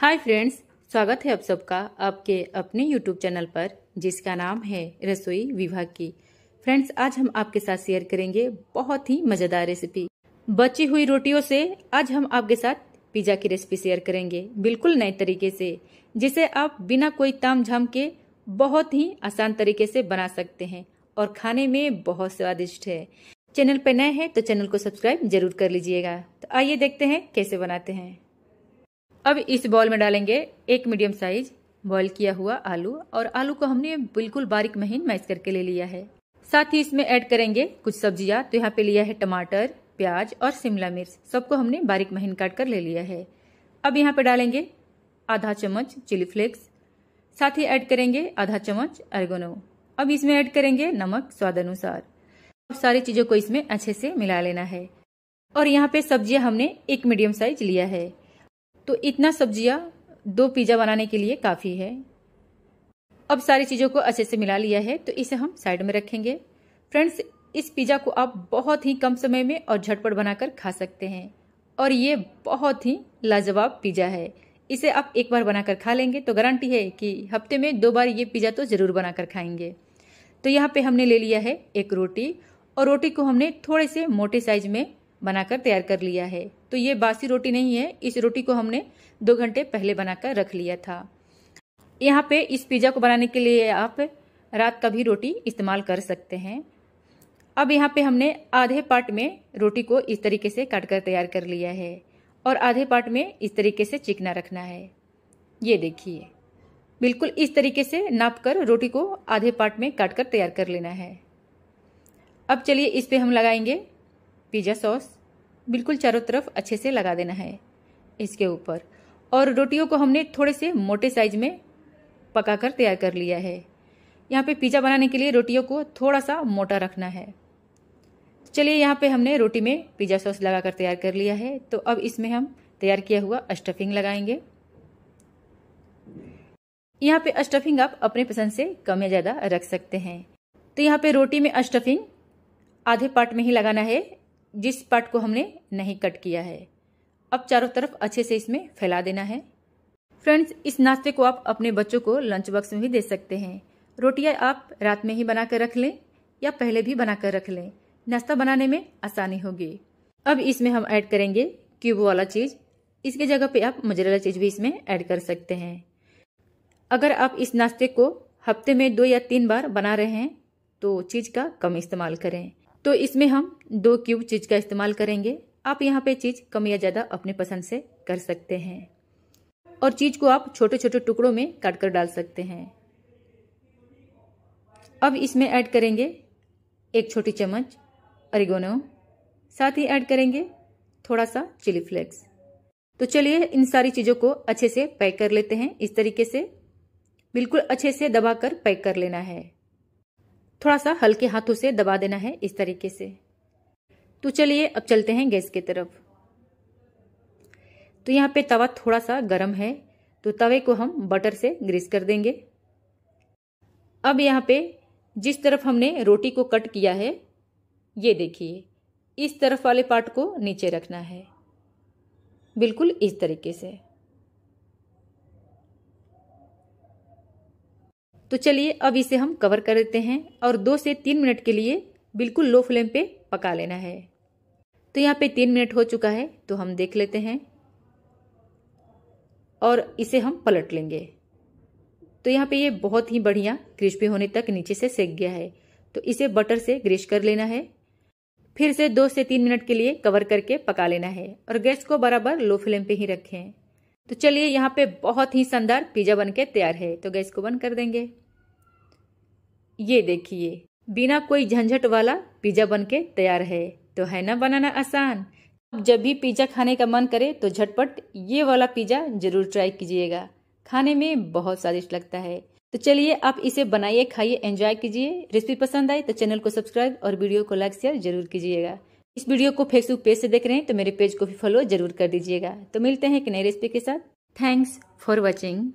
hi friends स्वागत है आप सबका आपके अपने यूट्यूब चैनल पर जिसका नाम है रसोई विभाग की फ्रेंड्स आज हम आपके साथ शेयर करेंगे बहुत ही मजेदार रेसिपी बची हुई रोटियों से आज हम आपके साथ पिज्जा की रेसिपी शेयर करेंगे बिल्कुल नए तरीके से जिसे आप बिना कोई ताम झाम के बहुत ही आसान तरीके से बना सकते हैं और खाने में बहुत स्वादिष्ट है चैनल पर नए हैं तो चैनल को सब्सक्राइब जरूर कर लीजिएगा तो आइए देखते हैं कैसे बनाते हैं अब इस बॉल में डालेंगे एक मीडियम साइज बॉईल किया हुआ आलू और आलू को हमने बिल्कुल बारीक महीन मैश करके ले लिया है साथ ही इसमें ऐड करेंगे कुछ सब्जियां तो यहाँ पे लिया है टमाटर प्याज और शिमला मिर्च सबको हमने बारीक महीन काट कर ले लिया है अब यहाँ पे डालेंगे आधा चम्मच चिली फ्लेक्स साथ ही ऐड करेंगे आधा चम्मच अर्गोनो अब इसमें ऐड करेंगे नमक स्वाद अनुसार अब सारी चीजों को इसमें अच्छे से मिला लेना है और यहाँ पे सब्जियां हमने एक मीडियम साइज लिया है तो इतना सब्जियाँ दो पिज़्ज़ा बनाने के लिए काफ़ी है अब सारी चीज़ों को अच्छे से मिला लिया है तो इसे हम साइड में रखेंगे फ्रेंड्स इस पिज़्ज़ा को आप बहुत ही कम समय में और झटपट बनाकर खा सकते हैं और ये बहुत ही लाजवाब पिज़्ज़ा है इसे आप एक बार बनाकर खा लेंगे तो गारंटी है कि हफ्ते में दो बार ये पिज़्ज़ा तो ज़रूर बनाकर खाएंगे तो यहाँ पे हमने ले लिया है एक रोटी और रोटी को हमने थोड़े से मोटे साइज में बनाकर तैयार कर लिया है तो ये बासी रोटी नहीं है इस रोटी को हमने दो घंटे पहले बनाकर रख लिया था यहाँ पे इस पिज़्ज़ा को बनाने के लिए आप रात का भी रोटी इस्तेमाल कर सकते हैं अब यहाँ पे हमने आधे पार्ट में रोटी को इस तरीके से काट कर तैयार कर लिया है और आधे पार्ट में इस तरीके से चिकना रखना है ये देखिए बिल्कुल इस तरीके से नाप कर रोटी को आधे पार्ट में काट कर तैयार कर लेना है अब चलिए इस पर हम लगाएंगे पिज़्ज़ा सॉस बिल्कुल चारों तरफ अच्छे से लगा देना है इसके ऊपर और रोटियों को हमने थोड़े से मोटे साइज में पका कर तैयार कर लिया है यहाँ पे पिज़्ज़ा बनाने के लिए रोटियों को थोड़ा सा मोटा रखना है चलिए यहाँ पे हमने रोटी में पिज़्ज़ा सॉस लगा कर तैयार कर लिया है तो अब इसमें हम तैयार किया हुआ स्टफिंग लगाएंगे यहाँ पे स्टफिंग आप अपने पसंद से कम या ज़्यादा रख सकते हैं तो यहाँ पे रोटी में स्टफिंग आधे पार्ट में ही लगाना है जिस पार्ट को हमने नहीं कट किया है अब चारों तरफ अच्छे से इसमें फैला देना है फ्रेंड्स इस नाश्ते को आप अपने बच्चों को लंच बॉक्स में भी दे सकते हैं रोटियां आप रात में ही बनाकर रख लें या पहले भी बनाकर रख लें नाश्ता बनाने में आसानी होगी अब इसमें हम ऐड करेंगे क्यूब वाला चीज़ इसके जगह पे आप मजरेला चीज़ भी इसमें ऐड कर सकते हैं अगर आप इस नाश्ते को हफ्ते में दो या तीन बार बना रहे हैं तो चीज़ का कम इस्तेमाल करें तो इसमें हम दो क्यूब चीज़ का इस्तेमाल करेंगे आप यहाँ पे चीज़ कम या ज़्यादा अपने पसंद से कर सकते हैं और चीज़ को आप छोटे छोटे टुकड़ों में काट कर डाल सकते हैं अब इसमें ऐड करेंगे एक छोटी चम्मच अरिगोनो साथ ही ऐड करेंगे थोड़ा सा चिली फ्लेक्स तो चलिए इन सारी चीज़ों को अच्छे से पैक कर लेते हैं इस तरीके से बिल्कुल अच्छे से दबाकर पैक कर लेना है थोड़ा सा हल्के हाथों से दबा देना है इस तरीके से तो चलिए अब चलते हैं गैस की तरफ तो यहाँ पे तवा थोड़ा सा गर्म है तो तवे को हम बटर से ग्रीस कर देंगे अब यहाँ पे जिस तरफ हमने रोटी को कट किया है ये देखिए इस तरफ वाले पार्ट को नीचे रखना है बिल्कुल इस तरीके से तो चलिए अब इसे हम कवर कर देते हैं और दो से तीन मिनट के लिए बिल्कुल लो फ्लेम पे पका लेना है तो यहाँ पे तीन मिनट हो चुका है तो हम देख लेते हैं और इसे हम पलट लेंगे तो यहाँ पे ये बहुत ही बढ़िया क्रिस्पी होने तक नीचे से सेक गया है तो इसे बटर से ग्रेश कर लेना है फिर से दो से तीन मिनट के लिए कवर करके पका लेना है और गैस को बराबर लो फ्लेम पे ही रखें तो चलिए यहाँ पे बहुत ही शानदार पिज़्ज़ा बन के तैयार है तो गैस को बंद कर देंगे ये देखिए बिना कोई झंझट वाला पिज़्ज़ा बन के तैयार है तो है ना बनाना आसान अब जब भी पिज़्ज़ा खाने का मन करे तो झटपट ये वाला पिज़्ज़ा ज़रूर ट्राई कीजिएगा खाने में बहुत स्वादिष्ट लगता है तो चलिए आप इसे बनाइए खाइए एंजॉय कीजिए रेसिपी पसंद आए तो चैनल को सब्सक्राइब और वीडियो को लाइक शेयर जरूर कीजिएगा इस वीडियो को फेसबुक पेज से देख रहे हैं तो मेरे पेज को भी फॉलो जरूर कर दीजिएगा तो मिलते हैं एक नई रेसिपी के साथ थैंक्स फॉर वॉचिंग